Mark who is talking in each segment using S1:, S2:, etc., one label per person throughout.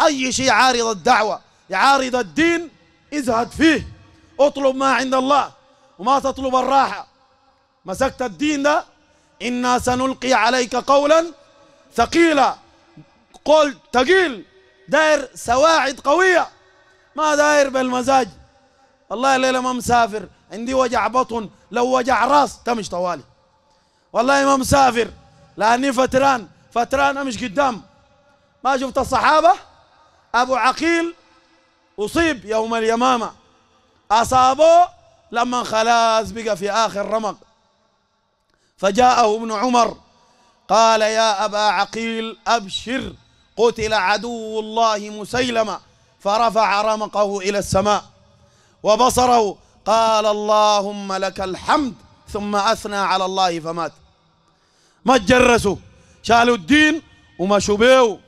S1: أي شيء عارض الدعوة يعارض الدين ازهد فيه اطلب ما عند الله وما تطلب الراحة مسكت الدين ده إنا سنلقي عليك قولا ثقيلا قول ثقيل داير سواعد قوية ما داير بالمزاج والله الليلة ما مسافر عندي وجع بطن لو وجع راس تمش طوالي والله ما مسافر لأني فتران فتران أمش قدام ما شفت الصحابة أبو عقيل أصيب يوم اليمامة أصابه لما خلاص بقى في آخر رمق فجاءه ابن عمر قال يا أبا عقيل أبشر قتل عدو الله مسيلمة فرفع رمقه إلى السماء وبصره قال اللهم لك الحمد ثم أثنى على الله فمات ما تجرسوا شالوا الدين ومشوا بيه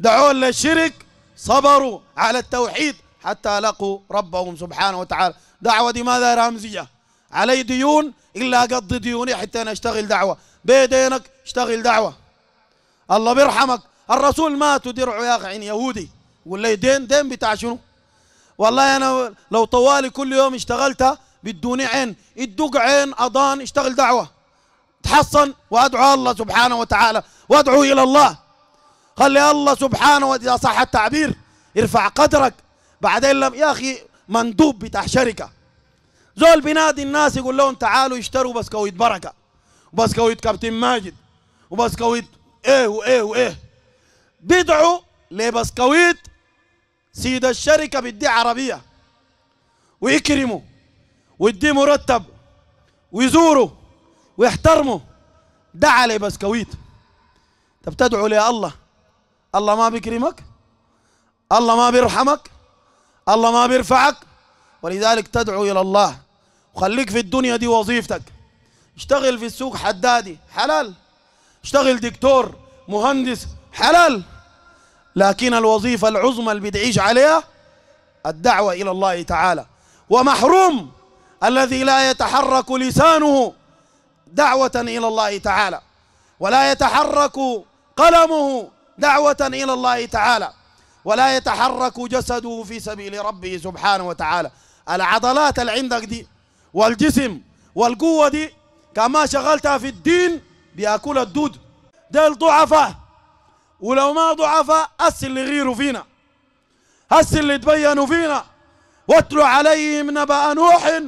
S1: دعوه للشرك صبروا على التوحيد حتى لقوا ربهم سبحانه وتعالى دعوة دي ماذا رمزية علي ديون إلا قضي ديوني حتى أنا أشتغل دعوة بيدينك اشتغل دعوة الله بيرحمك الرسول مات ودرعه يا أخي عين يهودي ولا دين دين بتاع شنو والله أنا لو طوالي كل يوم اشتغلت بدوني عين ادق عين أضان اشتغل دعوة تحصن وأدعو الله سبحانه وتعالى وأدعو إلى الله قال لي الله سبحانه إذا صح التعبير ارفع قدرك بعدين لم يا أخي مندوب بتاع شركة زول بينادي الناس يقول لهم تعالوا اشتروا بسكويت بركة وبسكويت كابتن ماجد وبسكويت ايه وايه وايه بيدعوا لبسكويت سيد الشركة بيدي عربية ويكرمه ويدي مرتب ويزوره ويحترمه دعا لبسكويت تبتدعوا لي الله الله ما بيكرمك الله ما بيرحمك الله ما بيرفعك ولذلك تدعو إلى الله وخليك في الدنيا دي وظيفتك اشتغل في السوق حدادي حلال اشتغل دكتور مهندس حلال لكن الوظيفة العظمى اللي بتعيش عليها الدعوة إلى الله تعالى ومحروم الذي لا يتحرك لسانه دعوة إلى الله تعالى ولا يتحرك قلمه دعوة إلى الله تعالى ولا يتحرك جسده في سبيل ربه سبحانه وتعالى العضلات اللي عندك دي والجسم والقوة دي كما شغلتها في الدين بياكل الدود ده الضعفاء ولو ما ضعفاء هسه اللي غيروا فينا هسه اللي تبينوا فينا واتلو عليهم نبأ نوح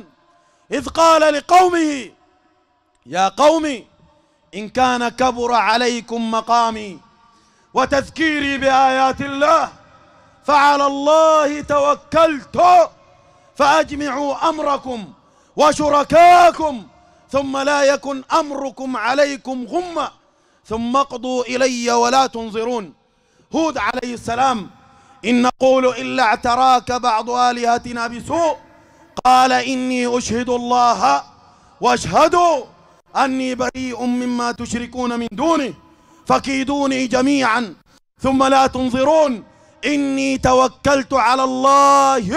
S1: إذ قال لقومه يا قومي إن كان كبر عليكم مقامي وتذكيري بآيات الله فعلى الله توكلت فأجمعوا أمركم وشركاكم ثم لا يكن أمركم عليكم غمة ثم اقضوا إلي ولا تنظرون هود عليه السلام إن نقول إلا اعتراك بعض آلهتنا بسوء قال إني أشهد الله واشهدوا أني بريء مما تشركون من دونه فكيدوني جميعا ثم لا تنظرون إني توكلت على الله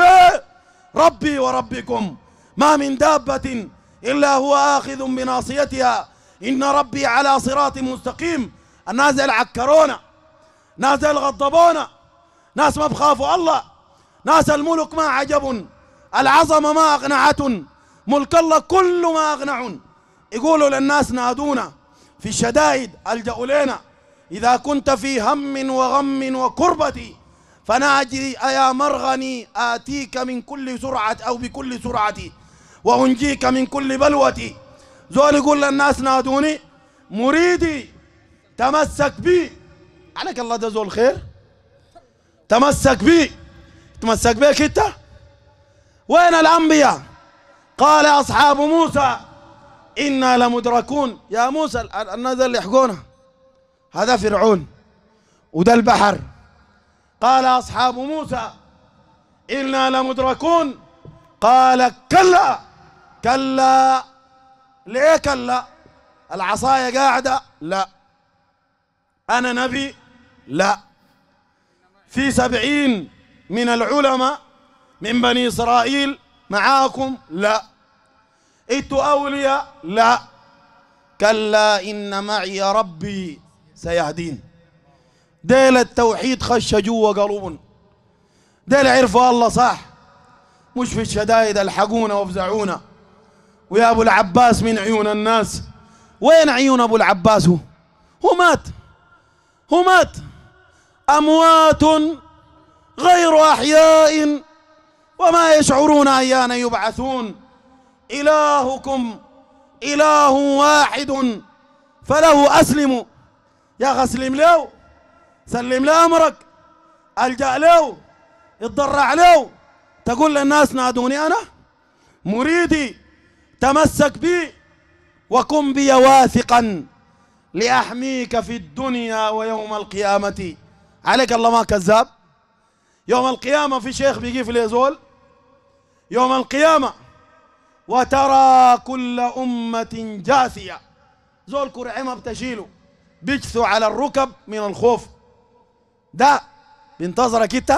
S1: ربي وربكم ما من دابة إلا هو آخذ بناصيتها إن ربي على صراط مستقيم الناس زي العكرونة ناس زي ناس ما بخافوا الله ناس الملك ما عجب العظمة ما أغنعة ملك الله كل ما أغنع يقولوا للناس نادونا في الشدائد ألجأ إلينا إذا كنت في هم وغم وكربة فناجي أيا مرغني آتيك من كل سرعة أو بكل سرعة وأنجيك من كل بلوة زول يقول للناس نادوني مريدي تمسك بي عليك الله ده زول خير تمسك بي تمسك بيك انت وين الأنبياء قال أصحاب موسى إنا لمدركون يا موسى الناس اللي يحقونها هذا فرعون وده البحر قال أصحاب موسى إنا لمدركون قال كلا كلا ليه كلا العصاية قاعدة لا أنا نبي لا في سبعين من العلماء من بني إسرائيل معاكم لا ايتوا اولياء لا كلا إن معي ربي سيهدين ديل التوحيد خش جوا قلوبهم ديل عرفوا الله صح مش في الشدائد الحقونا وافزعونا ويا أبو العباس من عيون الناس وين عيون أبو العباس هو هو مات هو مات أموات غير أحياء وما يشعرون أيان يبعثون إلهكم إله واحد فله أسلم يا غسلم أسلم له سلم له أمرك ألجأ له اتضرع له تقول للناس نادوني أنا مريدي تمسك بي وكن بي واثقا لأحميك في الدنيا ويوم القيامة عليك الله ما كذاب يوم القيامة في شيخ بيجي في ليزول يوم القيامة وترى كل أمة جاثية زول كرعي بتشيله بيجثوا على الركب من الخوف ده بينتظرك انت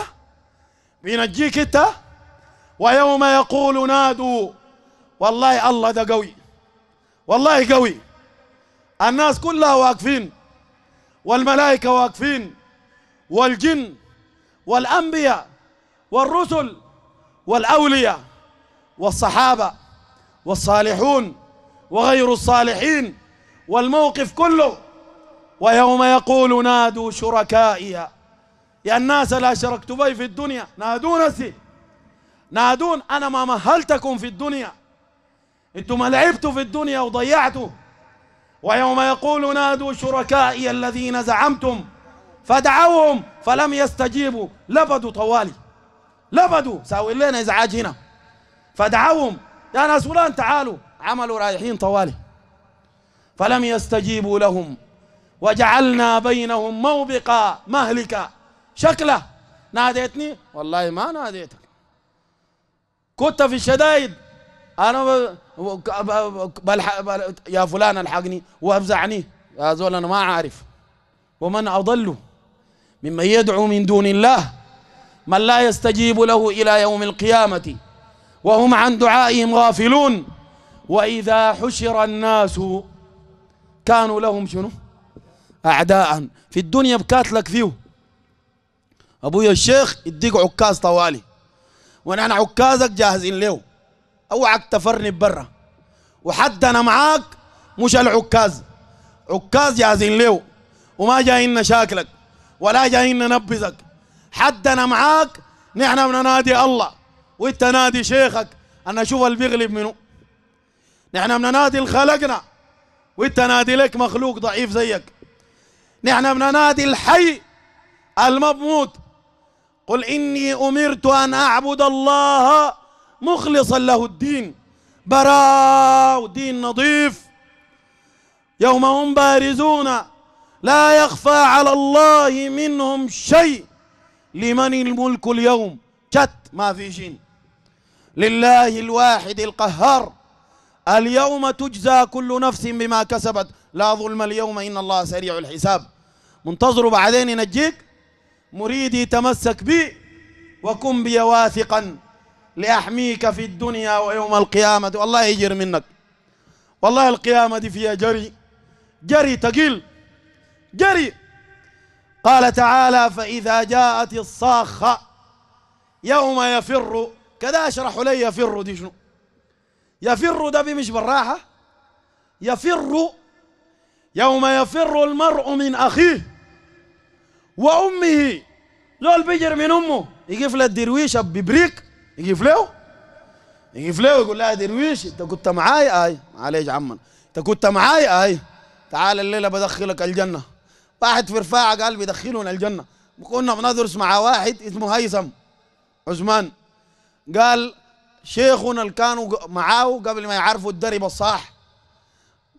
S1: بينجيك انت ويوم يقول نادوا والله الله ده قوي والله قوي الناس كلها واقفين والملائكة واقفين والجن والأنبياء والرسل والأولياء والصحابة والصالحون وغير الصالحين والموقف كله ويوم يقول نادوا شركائي يا الناس لا شركت بي في الدنيا نادون سي نادون أنا ما مهلتكم في الدنيا انتم ما لعبتوا في الدنيا وضيعتوا ويوم يقول نادوا شركائي الذين زعمتم فدعوهم فلم يستجيبوا لبدوا طوالي لبدوا ساوي لنا ازعاج هنا فدعوهم يا ناس فلان تعالوا عملوا رايحين طوالي فلم يستجيبوا لهم وجعلنا بينهم موبقا مهلكا شكله ناديتني والله ما ناديتك كنت في الشدايد انا ب... ب... بل... يا فلان الحقني وابزعني يا زول انا ما عارف ومن اضل ممن يدعو من دون الله من لا يستجيب له الى يوم القيامه وهم عن دعائهم غافلون وإذا حشر الناس كانوا لهم شنو أعداء في الدنيا بكاتلك فيه أبويا الشيخ يديك عكاز طوالي ونحن عكازك جاهزين له اوعك تفرني برا وحتى انا معاك مش العكاز عكاز جاهزين له وما جايين شاكلك ولا جايين ننبذك حتى انا معاك نحن بننادي الله وانت نادي شيخك انا اشوف اللي بيغلب منه نحن بننادي خلقنا وانت نادي لك مخلوق ضعيف زيك نحن بننادي الحي المبموت قل اني امرت ان اعبد الله مخلصا له الدين براء دين نظيف يوم هم بارزون لا يخفى على الله منهم شيء لمن الملك اليوم شت ما في شيء لله الواحد القهار اليوم تجزى كل نفس بما كسبت لا ظلم اليوم إن الله سريع الحساب منتظر بعدين ينجيك مريدي تمسك بي وكن بي واثقا لأحميك في الدنيا ويوم القيامة والله يجر منك والله القيامة دي فيها جري جري تقيل جري قال تعالى فإذا جاءت الصاخة يوم يفر كده اشرحوا لي يفروا دي شنو يفروا ده مش بالراحة يفروا يوم يفر المرء من أخيه وأمه زول بيجر من أمه يقف الدرويش ببريك يقف له يقف له يقول لها درويش أنت كنت معاي آي معليش عم أنت كنت معاي آي تعال الليلة بدخلك الجنة واحد في رفاعة قال بيدخلهم الجنة كنا بندرس مع واحد اسمه هيثم عثمان قال شيخنا اللي كانوا معاه قبل ما يعرفوا الدرب الصح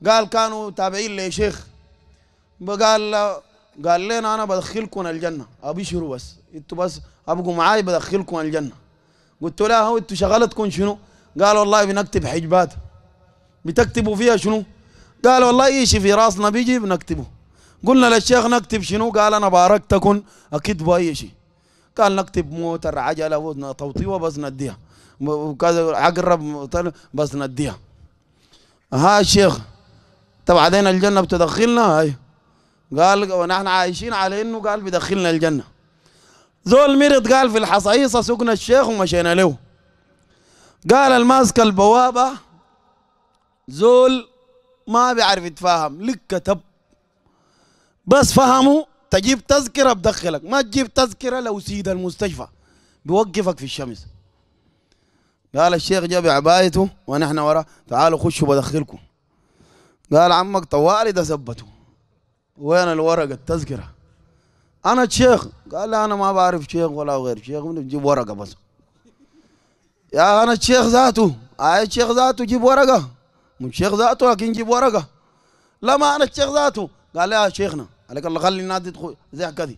S1: قال كانوا تابعين لي شيخ قال قال لنا انا بدخلكم الجنه ابشروا بس انتوا بس ابقوا معاي بدخلكم الجنه قلت له هو انتوا شغلتكم شنو؟ قال والله بنكتب حجبات بتكتبوا فيها شنو؟ قال والله اي شيء في راسنا بيجي بنكتبه قلنا للشيخ نكتب شنو؟ قال انا باركتكم اكتبوا اي شيء قال نكتب موتر عجله توطيوه بس نديها وكذا عقرب بس نديها ها الشيخ بعدين الجنه بتدخلنا هاي قال ونحن عايشين على انه قال بدخلنا الجنه زول مرض قال في الحصايصه سكن الشيخ ومشينا له قال الماسك البوابه زول ما بيعرف يتفاهم لك كتب بس فهموا تجيب تذكره بدخلك ما تجيب تذكره لو سيد المستشفى بيوقفك في الشمس قال الشيخ جاب عبايته ونحن وراه تعالوا خشوا بدخلكم قال عمك طوالي ده ثبته وين الورقه التذكره انا الشيخ قال انا ما بعرف شيخ ولا غير شيخ جيب ورقه بس يا انا الشيخ ذاته اي الشيخ ذاته جيب ورقه من الشيخ ذاته لكن جيب ورقه لا ما انا الشيخ ذاته قال يا شيخنا على الاقل خلي الناس تدخل زي كذي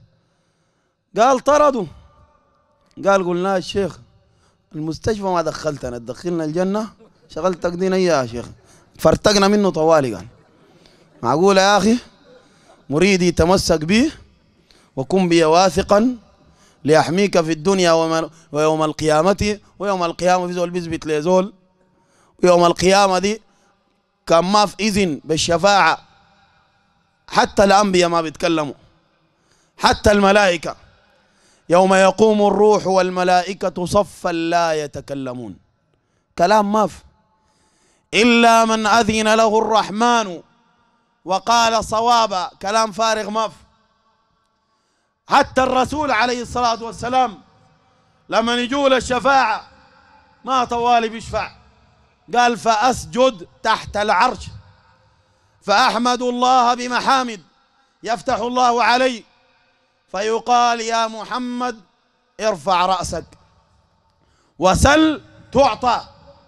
S1: قال طردوا قال قلنا يا شيخ المستشفى ما دخلتنا تدخلنا الجنه شغلت تقدين يا شيخ فرتقنا منه طوالي قال معقوله يا اخي مريدي تمسك به وكن بي واثقا ليحميك في الدنيا ويوم القيامة ويوم القيامة في زول بيثبت لزول ويوم القيامة دي كان ما في إذن بالشفاعة حتى الأنبياء ما بيتكلموا حتى الملائكة يوم يقوم الروح والملائكة صفا لا يتكلمون كلام ما في إلا من أذن له الرحمن وقال صوابا كلام فارغ ما في حتى الرسول عليه الصلاة والسلام لما يجول الشفاعة ما طوالي بيشفع قال فأسجد تحت العرش فأحمد الله بمحامد يفتح الله علي فيقال يا محمد ارفع رأسك وسل تعطى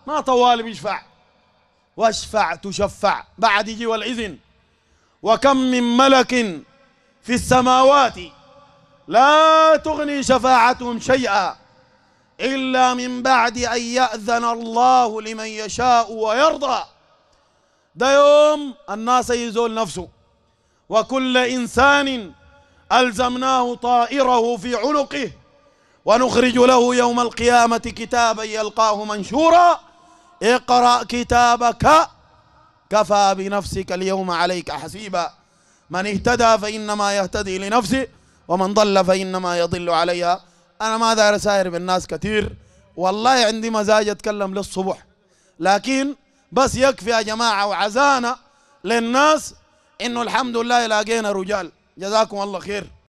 S1: ما طوال بيشفع واشفع تشفع بعد يجي والإذن وكم من ملك في السماوات لا تغني شفاعتهم شيئا إلا من بعد أن يأذن الله لمن يشاء ويرضى ده يوم الناس يزول نفسه وكل إنسان ألزمناه طائره في عنقه ونخرج له يوم القيامة كتابا يلقاه منشورا اقرأ كتابك كفى بنفسك اليوم عليك حسيبا من اهتدى فإنما يهتدي لنفسه ومن ضل فإنما يضل عليها أنا ما داير ساير بالناس كثير والله عندي مزاج أتكلم للصبح لكن بس يكفي يا جماعة وعزانا للناس إنه الحمد لله لاقينا رجال جزاكم الله خير